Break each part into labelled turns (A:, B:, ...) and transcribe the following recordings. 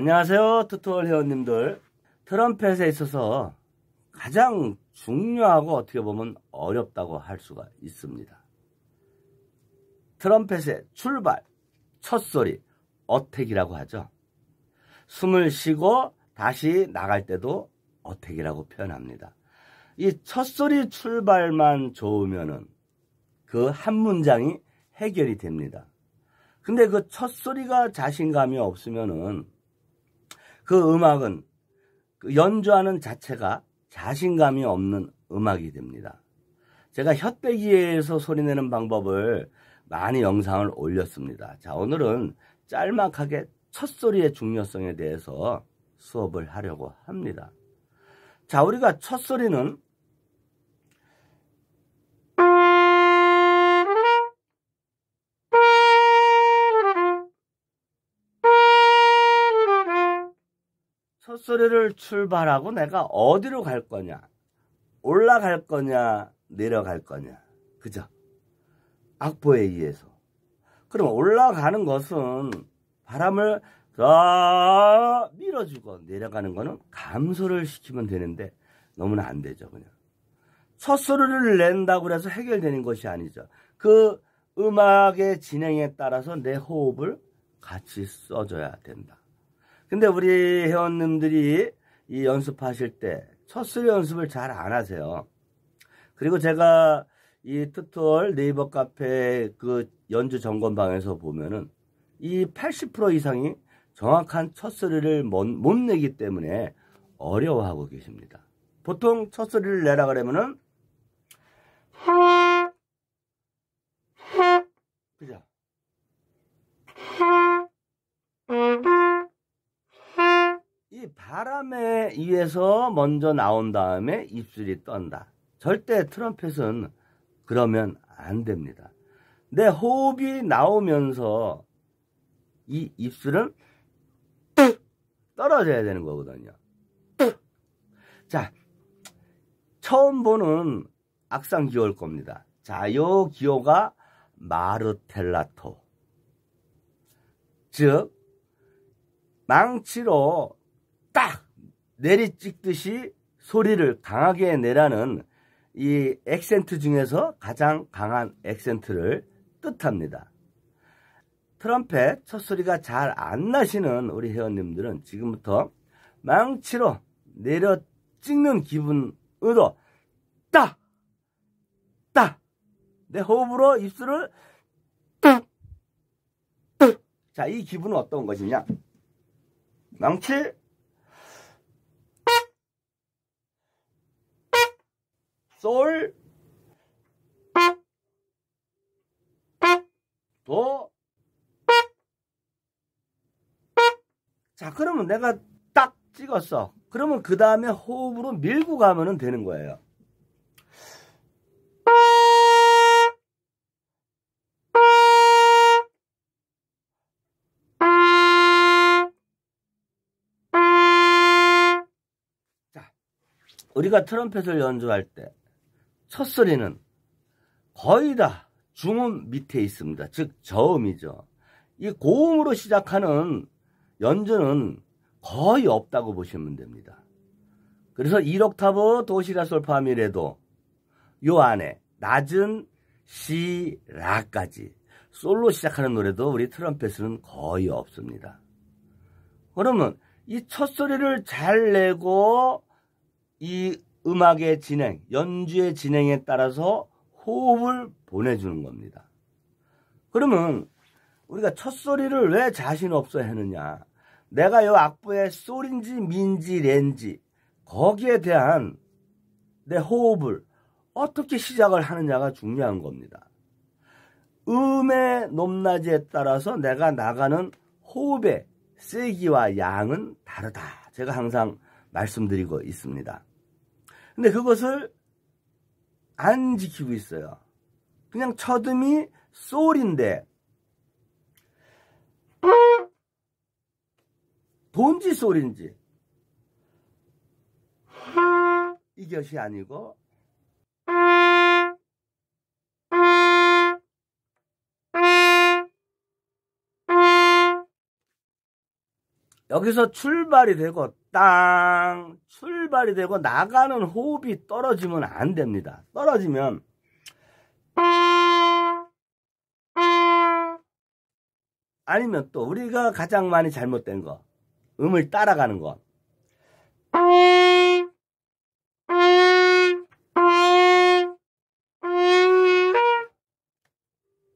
A: 안녕하세요. 투투얼 회원님들. 트럼펫에 있어서 가장 중요하고 어떻게 보면 어렵다고 할 수가 있습니다. 트럼펫의 출발, 첫 소리, 어택이라고 하죠. 숨을 쉬고 다시 나갈 때도 어택이라고 표현합니다. 이 첫 소리 출발만 좋으면은 그 한 문장이 해결이 됩니다. 근데 그 첫 소리가 자신감이 없으면은 그 음악은 그 연주하는 자체가 자신감이 없는 음악이 됩니다. 제가 혓배기에서 소리내는 방법을 많이 영상을 올렸습니다. 자, 오늘은 짤막하게 첫소리의 중요성에 대해서 수업을 하려고 합니다. 자, 우리가 첫소리는 헛소리를 출발하고 내가 어디로 갈 거냐? 올라갈 거냐? 내려갈 거냐? 그죠? 악보에 의해서. 그럼 올라가는 것은 바람을 더 밀어주고 내려가는 거는 감소를 시키면 되는데 너무나 안 되죠, 그냥. 첫소리를 낸다고 해서 해결되는 것이 아니죠. 그 음악의 진행에 따라서 내 호흡을 같이 써줘야 된다. 근데 우리 회원님들이 이 연습하실 때첫리 연습을 잘 안 하세요. 그리고 제가 이 투톨 네이버 카페 그 연주 점검방에서 보면은 이 80% 이상이 정확한 첫소리를 못, 못 내기 때문에 어려워하고 계십니다. 보통 첫소리를 내라 그러면은 그죠? 바람에 의해서 먼저 나온 다음에 입술이 떤다. 절대 트럼펫은 그러면 안 됩니다. 내 호흡이 나오면서 이 입술은 떨어져야 되는 거거든요. 자, 처음 보는 악상 기호일 겁니다. 자, 요 기호가 마르텔라토. 즉, 망치로 내리찍듯이 소리를 강하게 내라는 이 액센트 중에서 가장 강한 액센트를 뜻합니다. 트럼펫 첫소리가 잘 안 나시는 우리 회원님들은 지금부터 망치로 내려 찍는 기분으로 따! 따! 내 호흡으로 입술을 따! 따! 자, 이 기분은 어떤 것이냐? 망치 자, 그러면 내가 딱 찍었어. 그러면 그 다음에 호흡으로 밀고 가면 되는 거예요. 자, 우리가 트럼펫을 연주할 때 첫 소리는 거의 다 중음 밑에 있습니다. 즉 저음이죠. 이 고음으로 시작하는 연주는 거의 없다고 보시면 됩니다. 그래서 1옥타브 도시라 솔파미레도 요 안에 낮은 시, 라까지 솔로 시작하는 노래도 우리 트럼펫은 거의 없습니다. 그러면 이 첫소리를 잘 내고 이 음악의 진행, 연주의 진행에 따라서 호흡을 보내주는 겁니다. 그러면 우리가 첫소리를 왜 자신 없어 했느냐 내가 요 악보의 소린지 민지 렌지 거기에 대한 내 호흡을 어떻게 시작을 하느냐가 중요한 겁니다. 음의 높낮이에 따라서 내가 나가는 호흡의 세기와 양은 다르다. 제가 항상 말씀드리고 있습니다. 근데 그것을 안 지키고 있어요. 그냥 첫음이 솔인데 본지 소리인지 이것이 아니고 여기서 출발이 되고 땅 출발이 되고 나가는 호흡이 떨어지면 안 됩니다. 떨어지면 아니면 또 우리가 가장 많이 잘못된 거 음을 따라가는 것.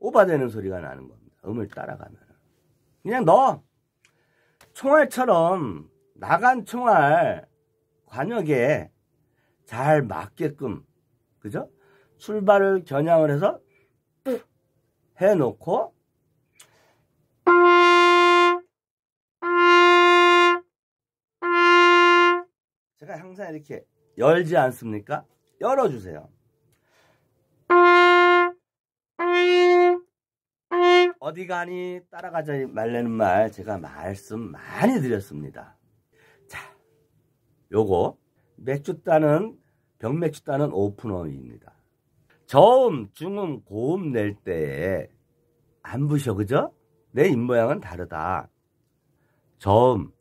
A: 오바되는 소리가 나는 겁니다. 음을 따라가면. 그냥 너 총알처럼 나간 총알 관역에 잘 맞게끔 그죠? 출발을 겨냥을 해서 해놓고 항상 이렇게 열지 않습니까? 열어주세요. 어디 가니 따라가자 말라는 말 제가 말씀 많이 드렸습니다. 자, 요거 맥주 따는 병맥주 따는 오픈너입니다 저음, 중음, 고음 낼 때에 안 부셔 그죠? 내 입모양은 다르다. 저음,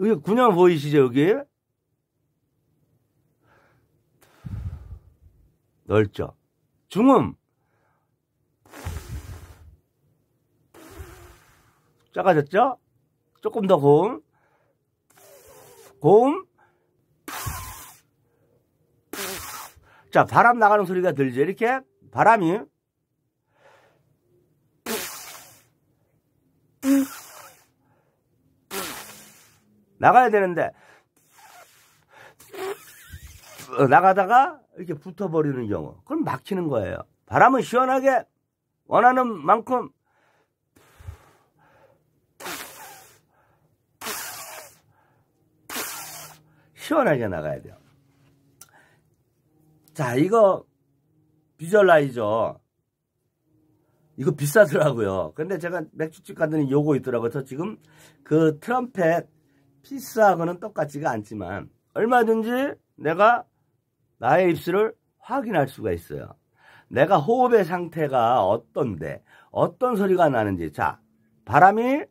A: 여기 그냥 보이시죠, 여기? 넓죠? 중음. 작아졌죠? 조금 더 고음. 고음. 자, 바람 나가는 소리가 들죠? 이렇게 바람이 나가야 되는데 어, 나가다가 이렇게 붙어버리는 경우 그럼 막히는 거예요. 바람은 시원하게 원하는 만큼 시원하게 나가야 돼요. 자 이거 비절라이저 이거 비싸더라고요. 근데 제가 맥주집 갔더니 요거 있더라고요. 저 지금 그 트럼펫 피스하고는 똑같지가 않지만 얼마든지 내가 나의 입술을 확인할 수가 있어요. 내가 호흡의 상태가 어떤데 어떤 소리가 나는지 자 바람이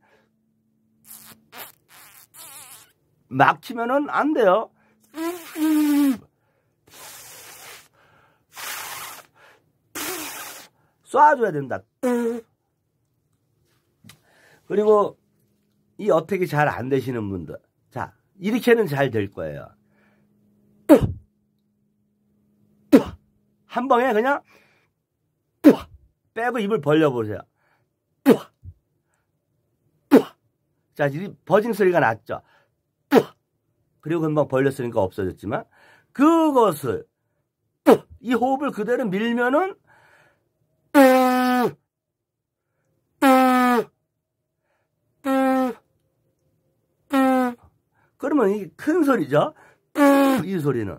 A: 막히면은 안 돼요. 쏴줘야 된다. 그리고 이 어떻게 잘 안 되시는 분들. 자, 이렇게는 잘 될 거예요. 한 방에 그냥 빼고 입을 벌려보세요. 자, 이 버징 소리가 났죠. 그리고 금방 벌렸으니까 없어졌지만 그것을 이 호흡을 그대로 밀면은 그러면 이 큰 소리죠. 이 소리는.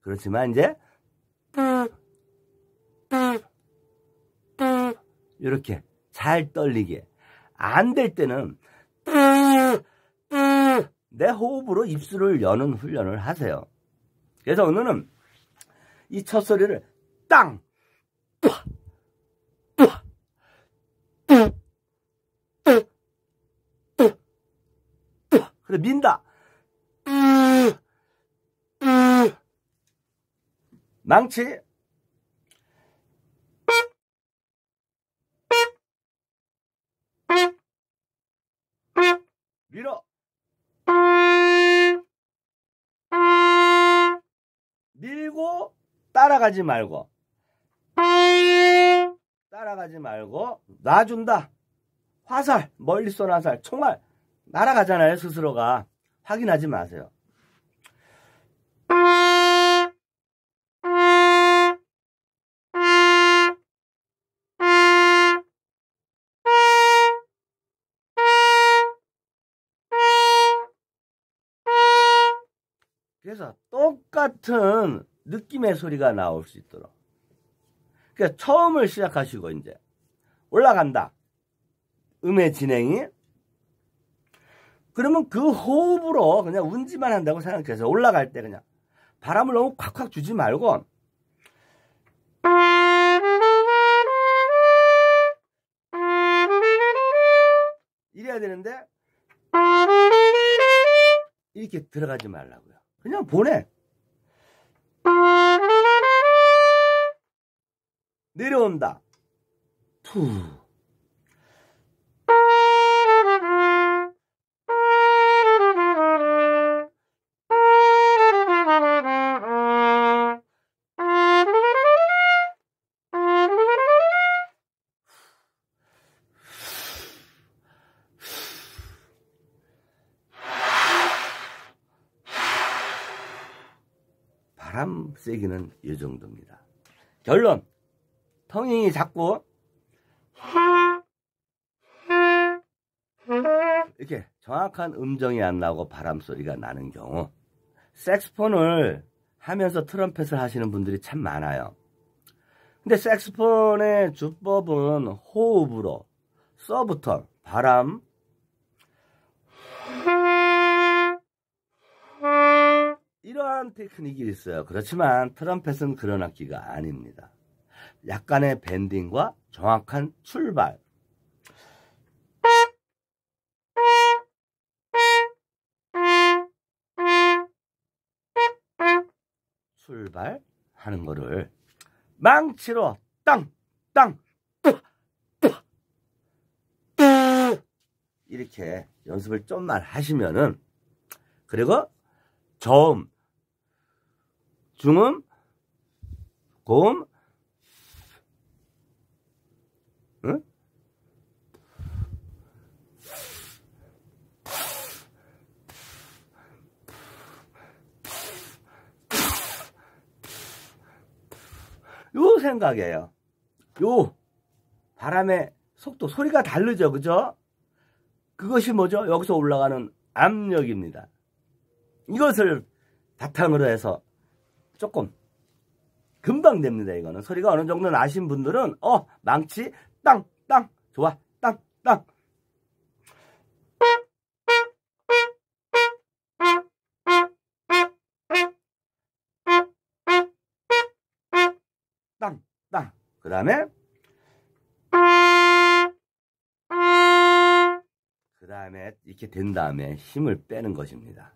A: 그렇지만 이제 이렇게 잘 떨리게. 안 될 때는 내 호흡으로 입술을 여는 훈련을 하세요. 그래서 오늘은 이 첫 소리를 땅! 그래, 민다! 망치 밀어 밀고 따라가지 말고 따라가지 말고 놔준다 화살 멀리 쏜 화살 총알 날아가잖아요 스스로가 확인하지 마세요 그래서 똑같은 느낌의 소리가 나올 수 있도록. 그러니까 처음을 시작하시고 이제 올라간다. 음의 진행이 그러면 그 호흡으로 그냥 운지만 한다고 생각해서 올라갈 때 그냥 바람을 너무 콱콱 주지 말고
B: 이래야 되는데
A: 이렇게 들어가지 말라고요. 그냥 보내. 내려온다. 투. 세기는 이 정도입니다. 결론 텅이 작고 이렇게 정확한 음정이 안 나고 바람 소리가 나는 경우 섹스폰을 하면서 트럼펫을 하시는 분들이 참 많아요. 근데 섹스폰의 주법은 호흡으로 서부터 바람, 이러한 테크닉이 있어요. 그렇지만 트럼펫은 그런 악기가 아닙니다. 약간의 밴딩과 정확한 출발. 출발하는 거를 망치로 땅, 땅, 뚜, 뚜, 뚜 이렇게 연습을 좀만 하시면은 그리고 저음, 중음, 고음, 요 생각이에요. 요 바람의 속도 소리가 다르죠, 그죠? 그것이 뭐죠? 여기서 올라가는 압력입니다. 이것을 바탕으로 해서 조금 금방 됩니다. 이거는 소리가 어느 정도 나신 분들은 어 망치 땅 땅 좋아 땅 땅. 땅, 땅. 그 다음에, 그 다음에, 이렇게 된 다음에 힘을 빼는 것입니다.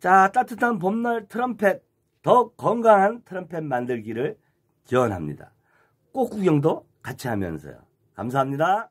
A: 자, 따뜻한 봄날 트럼펫, 더 건강한 트럼펫 만들기를 지원합니다꽃 구경도 같이 하면서요. 감사합니다.